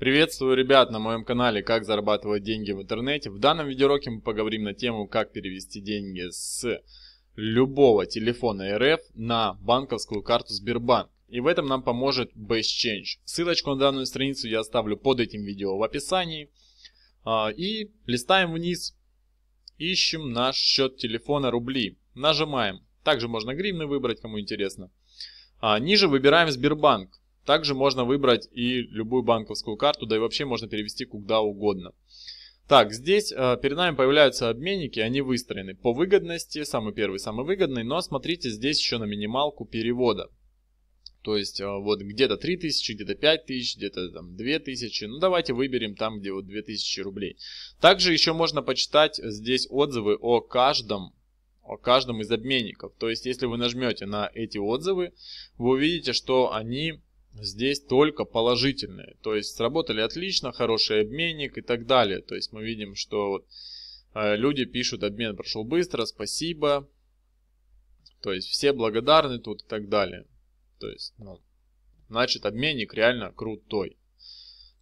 Приветствую ребят на моем канале «Как зарабатывать деньги в интернете». В данном видеоуроке мы поговорим на тему, как перевести деньги с любого телефона РФ на банковскую карту Сбербанк. И в этом нам поможет BestChange. Ссылочку на данную страницу я оставлю под этим видео в описании. А, и листаем вниз. Ищем наш счет телефона рубли. Нажимаем. Также можно гривны выбрать, кому интересно. А, ниже выбираем Сбербанк. Также можно выбрать и любую банковскую карту, да и вообще можно перевести куда угодно. Так, здесь э, перед нами появляются обменники, они выстроены по выгодности, самый первый, самый выгодный, но смотрите здесь еще на минималку перевода. То есть э, вот где-то 3000, где-то 5000, где-то там 2000, ну давайте выберем там, где вот 2000 рублей. Также еще можно почитать здесь отзывы о каждом о каждом из обменников. То есть, если вы нажмете на эти отзывы, вы увидите, что они Здесь только положительные. То есть сработали отлично, хороший обменник и так далее. То есть мы видим, что вот, э, люди пишут, обмен прошел быстро, спасибо. То есть все благодарны тут и так далее. То есть, ну, значит обменник реально крутой.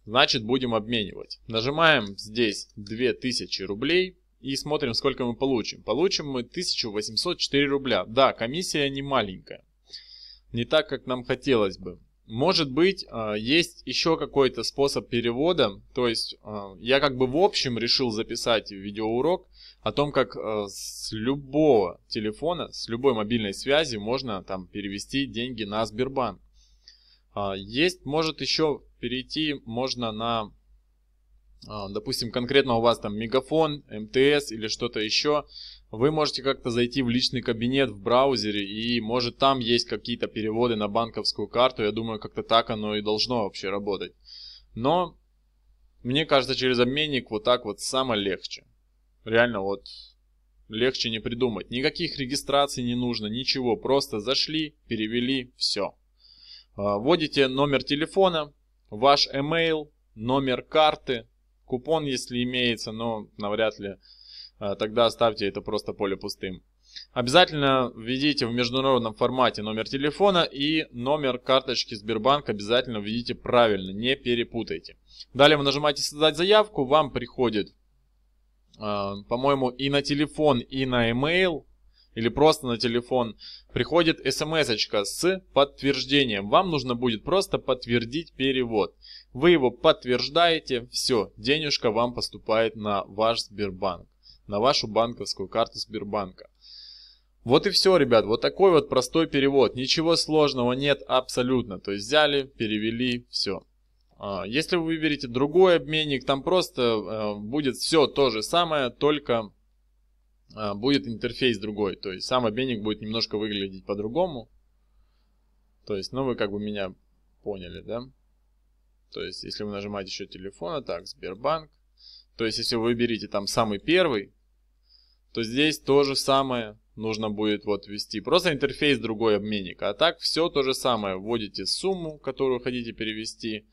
Значит будем обменивать. Нажимаем здесь 2000 рублей и смотрим, сколько мы получим. Получим мы 1804 рубля. Да, комиссия не маленькая. Не так, как нам хотелось бы. Может быть, а, есть еще какой-то способ перевода. То есть а, я как бы в общем решил записать видеоурок о том, как а, с любого телефона, с любой мобильной связи можно там перевести деньги на Сбербанк. Есть, может еще перейти можно на а, допустим, конкретно у вас там Мегафон, МТС или что-то еще, вы можете как-то зайти в личный кабинет в браузере, и может там есть какие-то переводы на банковскую карту. Я думаю, как-то так оно и должно вообще работать. Но мне кажется, через обменник вот так вот самое легче. Реально вот легче не придумать. Никаких регистраций не нужно, ничего. Просто зашли, перевели, все. А, вводите номер телефона, ваш email, номер карты, купон, если имеется, но навряд ли. А, тогда оставьте это просто поле пустым. Обязательно введите в международном формате номер телефона и номер карточки Сбербанк обязательно введите правильно, не перепутайте. Далее вы нажимаете «Создать заявку», вам приходит, а, по-моему, и на телефон, и на email или просто на телефон, приходит смс с подтверждением. Вам нужно будет просто подтвердить перевод. Вы его подтверждаете, все, денежка вам поступает на ваш Сбербанк, на вашу банковскую карту Сбербанка. Вот и все, ребят, вот такой вот простой перевод. Ничего сложного нет абсолютно. То есть взяли, перевели, все. А, если вы выберете другой обменник, там просто э, будет все то же самое, только а, будет интерфейс другой. То есть сам обменник будет немножко выглядеть по-другому. То есть, ну вы как бы меня поняли, да? То есть, если вы нажимаете еще телефона, так, Сбербанк. То есть, если вы выберете там самый первый, то здесь то же самое нужно будет вот ввести. Просто интерфейс другой обменника. А так все то же самое. Вводите сумму, которую хотите перевести.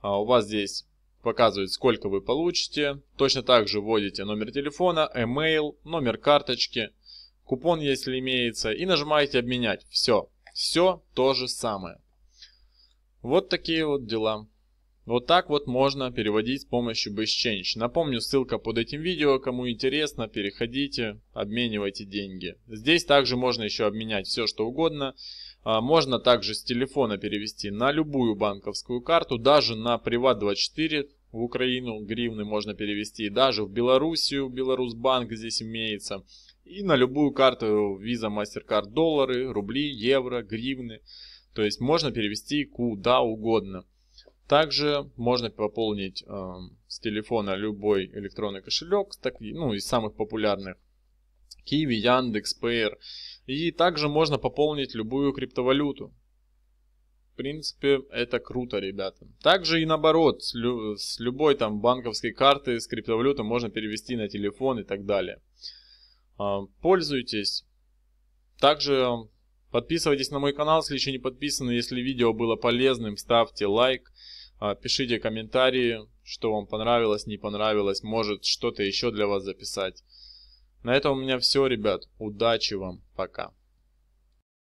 А у вас здесь показывает, сколько вы получите. Точно так же вводите номер телефона, email, номер карточки, купон, если имеется, и нажимаете «Обменять». Все. Все то же самое. Вот такие вот дела. Вот так вот можно переводить с помощью BestChange. Напомню, ссылка под этим видео. Кому интересно, переходите, обменивайте деньги. Здесь также можно еще обменять все, что угодно. А, можно также с телефона перевести на любую банковскую карту, даже на Приват24 в Украину гривны можно перевести, даже в Белоруссию, Беларусьбанк здесь имеется, и на любую карту Visa, MasterCard, доллары, рубли, евро, гривны. То есть можно перевести куда угодно. Также можно пополнить э, с телефона любой электронный кошелек, так, ну из самых популярных Киви, Яндекс, Пэйр. И также можно пополнить любую криптовалюту. В принципе, это круто, ребята. Также и наоборот, с, лю- с любой там банковской карты, с криптовалюты можно перевести на телефон и так далее. А, пользуйтесь. Также подписывайтесь на мой канал, если еще не подписаны. Если видео было полезным, ставьте лайк, а, пишите комментарии, что вам понравилось, не понравилось, может что-то еще для вас записать. На этом у меня все, ребят. Удачи вам. Пока.